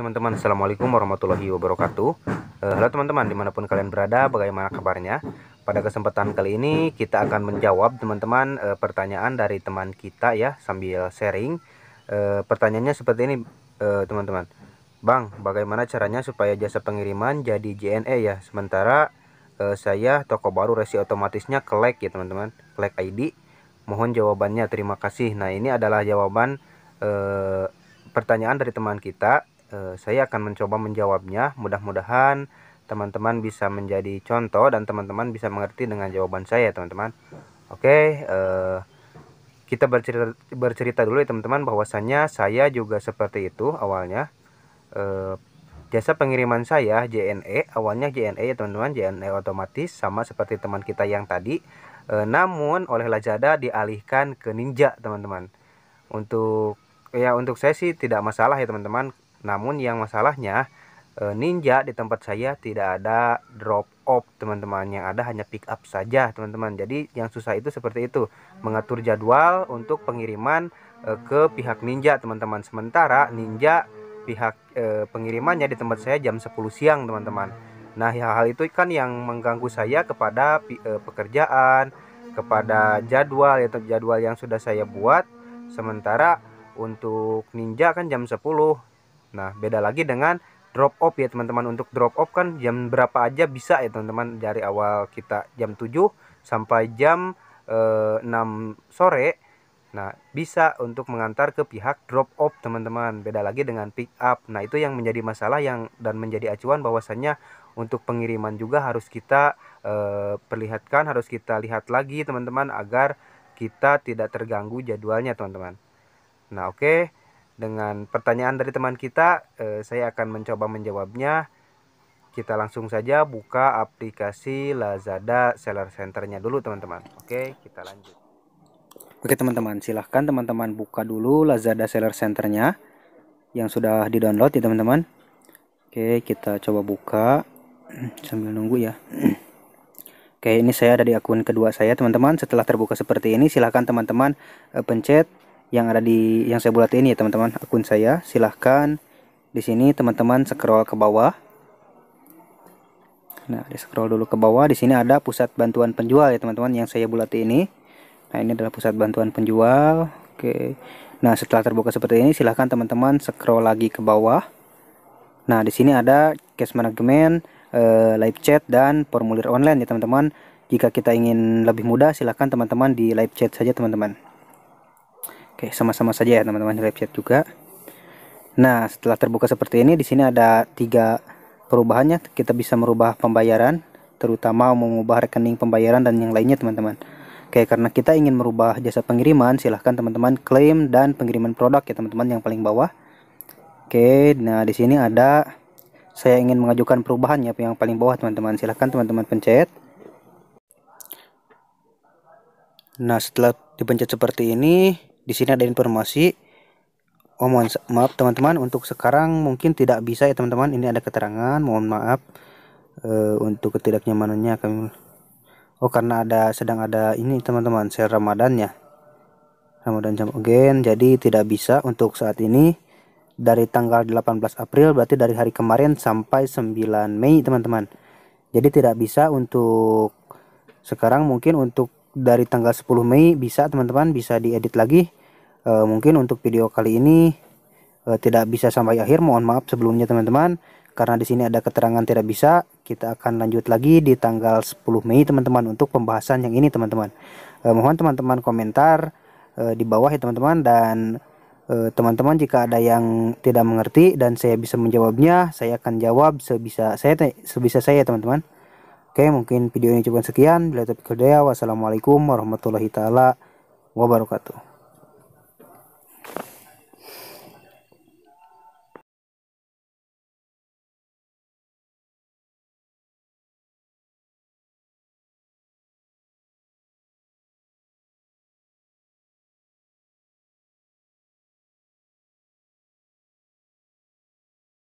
teman-teman Assalamualaikum warahmatullahi wabarakatuh uh, Halo teman-teman dimanapun kalian berada bagaimana kabarnya Pada kesempatan kali ini kita akan menjawab teman-teman eh, pertanyaan dari teman kita ya sambil sharing eh, Pertanyaannya seperti ini teman-teman Bang bagaimana caranya supaya jasa pengiriman jadi JNE ya Sementara saya toko baru resi otomatisnya kelek ya teman-teman Kelek ID Mohon jawabannya terima kasih Nah ini adalah jawaban pertanyaan dari teman kita Eh, saya akan mencoba menjawabnya. Mudah-mudahan teman-teman bisa menjadi contoh dan teman-teman bisa mengerti dengan jawaban saya, teman-teman. Oke, eh, kita bercerita bercerita dulu ya teman-teman bahwasannya saya juga seperti itu awalnya. Eh, jasa pengiriman saya JNE awalnya JNE ya teman-teman JNE otomatis sama seperti teman kita yang tadi Eh, namun oleh Lazada dialihkan ke Ninja teman-teman untuk ya untuk saya sih tidak masalah ya teman-teman namun yang masalahnya e, Ninja di tempat saya tidak ada drop off teman-teman yang ada hanya pick up saja teman-teman jadi yang susah itu seperti itu mengatur jadwal untuk pengiriman e, ke pihak Ninja teman-teman sementara Ninja pihak e, pengirimannya di tempat saya jam 10 siang teman-teman nah hal-hal itu kan yang mengganggu saya kepada pekerjaan kepada jadwal yaitu jadwal yang sudah saya buat sementara untuk ninja kan jam 10 Nah, beda lagi dengan drop off ya teman-teman. Untuk drop off kan jam berapa aja bisa ya teman-teman dari awal kita jam 7 sampai jam eh, 6 sore. Nah, bisa untuk mengantar ke pihak drop off teman-teman. Beda lagi dengan pick up. Nah, itu yang menjadi masalah yang dan menjadi acuan bahwasannya untuk pengiriman juga harus kita eh, perlihatkan, harus kita lihat lagi teman-teman agar kita tidak terganggu jadwalnya teman-teman. Nah, oke. Okay dengan pertanyaan dari teman kita, eh, saya akan mencoba menjawabnya. Kita langsung saja buka aplikasi Lazada Seller Centernya dulu teman-teman. Oke, kita lanjut. Oke teman-teman, silahkan teman-teman buka dulu Lazada Seller Centernya yang sudah di download ya teman-teman. Oke, kita coba buka sambil nunggu ya. Oke, ini saya ada di akun kedua saya teman-teman. Setelah terbuka seperti ini, silahkan teman-teman eh, pencet yang ada di yang saya bulat ini ya teman-teman akun saya silahkan di sini teman-teman scroll ke bawah nah di scroll dulu ke bawah di sini ada pusat bantuan penjual ya teman-teman yang saya bulat ini nah ini adalah pusat bantuan penjual oke nah setelah terbuka seperti ini silahkan teman-teman scroll lagi ke bawah nah di sini ada case management eh, live chat dan formulir online ya teman-teman jika kita ingin lebih mudah silahkan teman-teman di live chat saja teman-teman Oke, sama-sama saja ya teman-teman website juga. Nah, setelah terbuka seperti ini, di sini ada tiga perubahannya. Kita bisa merubah pembayaran, terutama mengubah rekening pembayaran dan yang lainnya teman-teman. Oke, karena kita ingin merubah jasa pengiriman, silahkan teman-teman klaim dan pengiriman produk ya teman-teman yang paling bawah. Oke, nah di sini ada saya ingin mengajukan perubahan ya yang paling bawah teman-teman. Silahkan teman-teman pencet. Nah, setelah dipencet seperti ini, di sini ada informasi. Oh, mohon maaf teman-teman, untuk sekarang mungkin tidak bisa ya teman-teman. Ini ada keterangan, mohon maaf uh, untuk ketidaknyamanannya kami. Oh, karena ada sedang ada ini teman-teman, saya Ramadan ya. Ramadan jam again, jadi tidak bisa untuk saat ini dari tanggal 18 April berarti dari hari kemarin sampai 9 Mei teman-teman. Jadi tidak bisa untuk sekarang mungkin untuk dari tanggal 10 Mei bisa teman-teman bisa diedit lagi e, mungkin untuk video kali ini e, tidak bisa sampai akhir mohon maaf sebelumnya teman-teman karena di sini ada keterangan tidak bisa kita akan lanjut lagi di tanggal 10 Mei teman-teman untuk pembahasan yang ini teman-teman e, mohon teman-teman komentar e, di bawah ya teman-teman dan teman-teman jika ada yang tidak mengerti dan saya bisa menjawabnya saya akan jawab sebisa saya sebisa saya teman-teman Oke, mungkin video ini cukup sekian. Bila topik Wassalamualaikum warahmatullahi taala wabarakatuh.